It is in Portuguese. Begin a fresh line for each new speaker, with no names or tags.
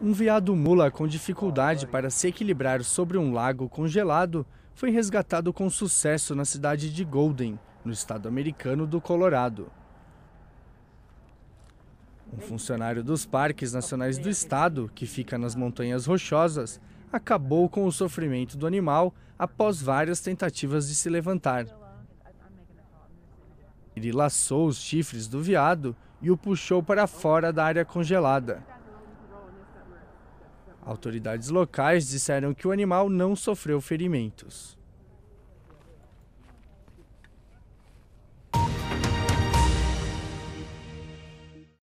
Um veado mula com dificuldade para se equilibrar sobre um lago congelado foi resgatado com sucesso na cidade de Golden, no estado americano do Colorado. Um funcionário dos parques nacionais do estado, que fica nas Montanhas Rochosas, acabou com o sofrimento do animal após várias tentativas de se levantar. Ele laçou os chifres do veado e o puxou para fora da área congelada. Autoridades locais disseram que o animal não sofreu ferimentos.